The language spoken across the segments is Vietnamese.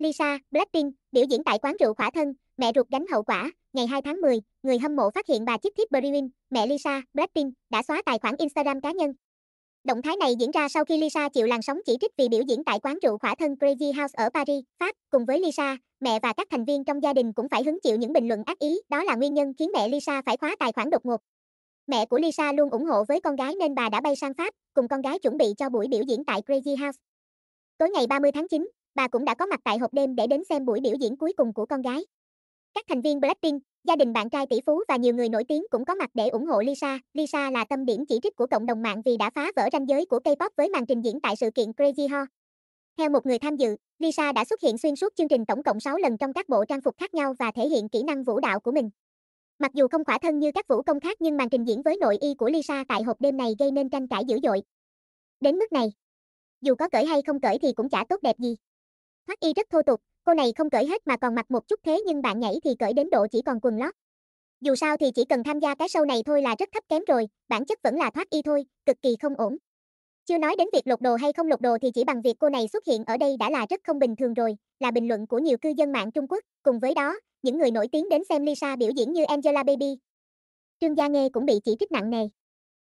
Lisa, Blackpink, biểu diễn tại quán rượu khỏa thân, mẹ ruột gánh hậu quả, ngày 2 tháng 10, người hâm mộ phát hiện bà chiếc thiếp Britney, mẹ Lisa, Blackpink, đã xóa tài khoản Instagram cá nhân. Động thái này diễn ra sau khi Lisa chịu làn sóng chỉ trích vì biểu diễn tại quán rượu khỏa thân Crazy House ở Paris, Pháp. Cùng với Lisa, mẹ và các thành viên trong gia đình cũng phải hứng chịu những bình luận ác ý, đó là nguyên nhân khiến mẹ Lisa phải khóa tài khoản đột ngột. Mẹ của Lisa luôn ủng hộ với con gái nên bà đã bay sang Pháp, cùng con gái chuẩn bị cho buổi biểu diễn tại Crazy House. Tối ngày 30 tháng 9, bà cũng đã có mặt tại hộp đêm để đến xem buổi biểu diễn cuối cùng của con gái. Các thành viên Blackpink, gia đình bạn trai tỷ phú và nhiều người nổi tiếng cũng có mặt để ủng hộ Lisa. Lisa là tâm điểm chỉ trích của cộng đồng mạng vì đã phá vỡ ranh giới của K-pop với màn trình diễn tại sự kiện Crazy Ho. Theo một người tham dự, Lisa đã xuất hiện xuyên suốt chương trình tổng cộng 6 lần trong các bộ trang phục khác nhau và thể hiện kỹ năng vũ đạo của mình. Mặc dù không khỏa thân như các vũ công khác nhưng màn trình diễn với nội y của Lisa tại hộp đêm này gây nên tranh cãi dữ dội. Đến mức này, dù có cởi hay không cởi thì cũng chả tốt đẹp gì thoát y rất thô tục, cô này không cởi hết mà còn mặc một chút thế nhưng bạn nhảy thì cởi đến độ chỉ còn quần lót. Dù sao thì chỉ cần tham gia cái show này thôi là rất thấp kém rồi, bản chất vẫn là thoát y thôi, cực kỳ không ổn. Chưa nói đến việc lột đồ hay không lột đồ thì chỉ bằng việc cô này xuất hiện ở đây đã là rất không bình thường rồi, là bình luận của nhiều cư dân mạng Trung Quốc, cùng với đó, những người nổi tiếng đến xem Lisa biểu diễn như Angela Baby. Trương Gia Nghê cũng bị chỉ trích nặng nề.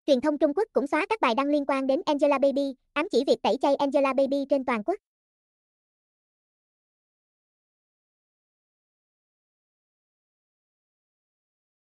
Truyền thông Trung Quốc cũng xóa các bài đăng liên quan đến Angela Baby, ám chỉ việc tẩy chay Angela Baby trên toàn quốc.